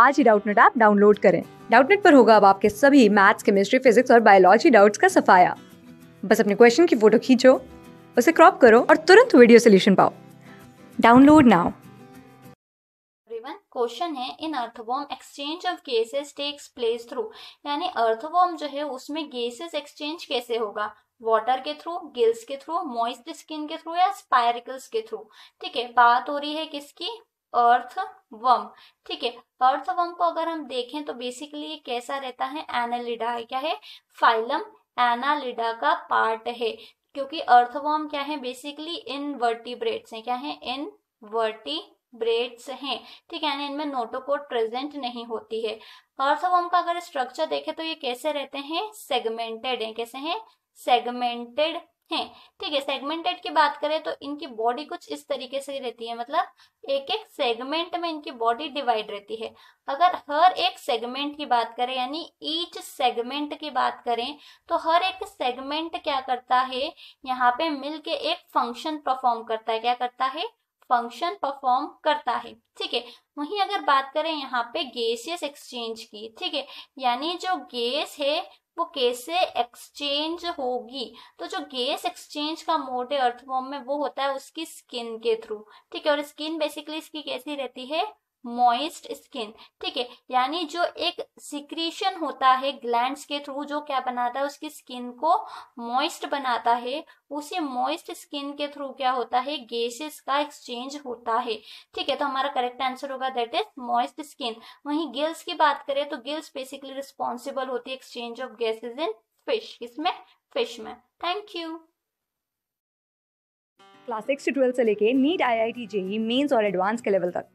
आज ही Doubtnut app download करें डाउटनेट पर होगा अब आपके सभी मैथ्स केमिस्ट्री फिजिक्स और बायोलॉजी डाउट्स का सफाया बस अपने क्वेश्चन की फोटो खींचो उसे क्रॉप करो और तुरंत वीडियो सोल्यूशन पाओ डाउनलोड नाउ क्वेश्चन है in earthworm exchange of gases takes place through यानी अर्थवॉर्म जो है उसमें गैसेस एक्सचेंज कैसे होगा वाटर के थ्रू गिल्स के थ्रू मॉइस्ट स्किन के थ्रू या स्पायरिकल्स के थ्रू ठीक है बात हो रही है किसकी अर्थ वम ठीक है अर्थवम को अगर हम देखें तो बेसिकली ये कैसा रहता है एनालिडा है क्या है फाइलम एनालिडा का पार्ट है क्योंकि अर्थवॉर्म क्या है बेसिकली इनवर्टिब्रेट्स हैं क्या है वर्टी ब्रेड्स हैं ठीक है यानी इनमें नोटोकोड प्रेजेंट नहीं होती है अर्थवॉर्म का अगर स्ट्रक्चर देखें तो ये कैसे रहते हैं सेगमेंटेड हैं कैसे हैं सेगमेंटेड हैं ठीक है सेगमेंटेड की बात करें तो इनकी बॉडी कुछ इस तरीके से रहती है मतलब एक एक सेगमेंट में इनकी बॉडी डिवाइड रहती है अगर हर एक सेगमेंट की बात करें यानी ईच सेगमेंट की बात करें तो हर एक सेगमेंट क्या करता है यहाँ पे मिलके एक फंक्शन परफॉर्म करता है क्या करता है फंक्शन परफॉर्म करता है ठीक है वहीं अगर बात करें यहाँ पे गैसियस एक्सचेंज की ठीक है यानी जो गैस है वो कैसे एक्सचेंज होगी तो जो गैस एक्सचेंज का मोड है अर्थवॉर्म में वो होता है उसकी स्किन के थ्रू ठीक है और स्किन बेसिकली इसकी कैसी रहती है मॉइस्ट स्किन ठीक है यानी जो एक सिक्रीशन होता है ग्लैंड्स के थ्रू जो क्या बनाता है उसकी स्किन को मॉइस्ट बनाता है उसी मॉइस्ट स्किन के थ्रू क्या होता है गैसेस का एक्सचेंज होता है ठीक है तो हमारा करेक्ट आंसर होगा दैट इज मॉइस्ट स्किन वहीं गिल्स की बात करें तो गिल्स बेसिकली रिस्पॉन्सिबल होती है exchange of gases in fish इसमें फिश में थैंक यू क्लास सिक्स से ट्वेल्व से लेके NEET I I T JEE mains और एडवांस के लेवल तक